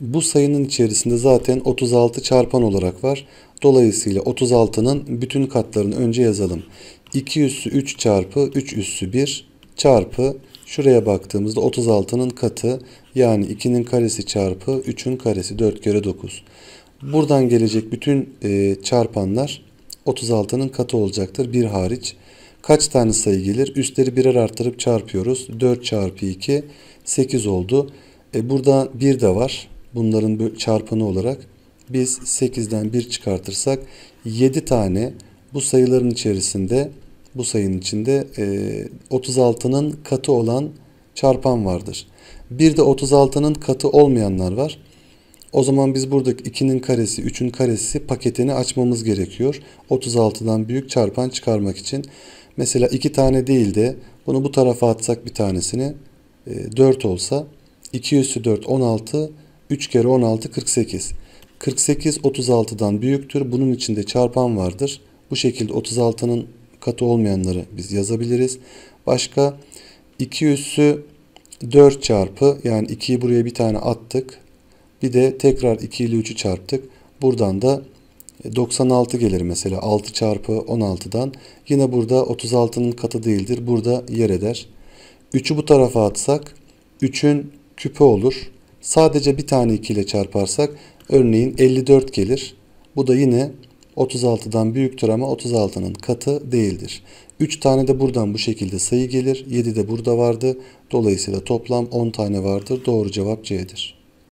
Bu sayının içerisinde zaten 36 çarpan olarak var. Dolayısıyla 36'nın bütün katlarını önce yazalım. 2 üssü 3 çarpı 3 üssü 1 çarpı şuraya baktığımızda 36'nın katı yani 2'nin karesi çarpı 3'ün karesi 4 kere 9. Buradan gelecek bütün e, çarpanlar 36'nın katı olacaktır bir hariç. Kaç tane sayı gelir? Üstleri birer arttırıp çarpıyoruz. 4 çarpı 2 8 oldu. E, burada 1 de var bunların çarpını olarak biz 8'den 1 çıkartırsak 7 tane bu sayıların içerisinde bu sayının içinde 36'nın e, katı olan çarpan vardır. Bir de 36'nın katı olmayanlar var. O zaman biz burada 2'nin karesi, 3'ün karesi paketini açmamız gerekiyor. 36'dan büyük çarpan çıkarmak için. Mesela 2 tane değil de bunu bu tarafa atsak bir tanesini 4 e, olsa 2 üstü 4 16 3 kere 16 48. 48 36'dan büyüktür. Bunun içinde çarpan vardır. Bu şekilde 36'nın katı olmayanları biz yazabiliriz. Başka 2 üssü 4 çarpı yani 2'yi buraya bir tane attık. Bir de tekrar 2 ile 3'ü çarptık. Buradan da 96 gelir mesela 6 çarpı 16'dan. Yine burada 36'nın katı değildir. Burada yer eder. 3'ü bu tarafa atsak 3'ün küpü olur. Sadece bir tane 2 ile çarparsak örneğin 54 gelir. Bu da yine 36'dan büyüktür ama 36'nın katı değildir. 3 tane de buradan bu şekilde sayı gelir. 7 de burada vardı. Dolayısıyla toplam 10 tane vardır. Doğru cevap C'dir.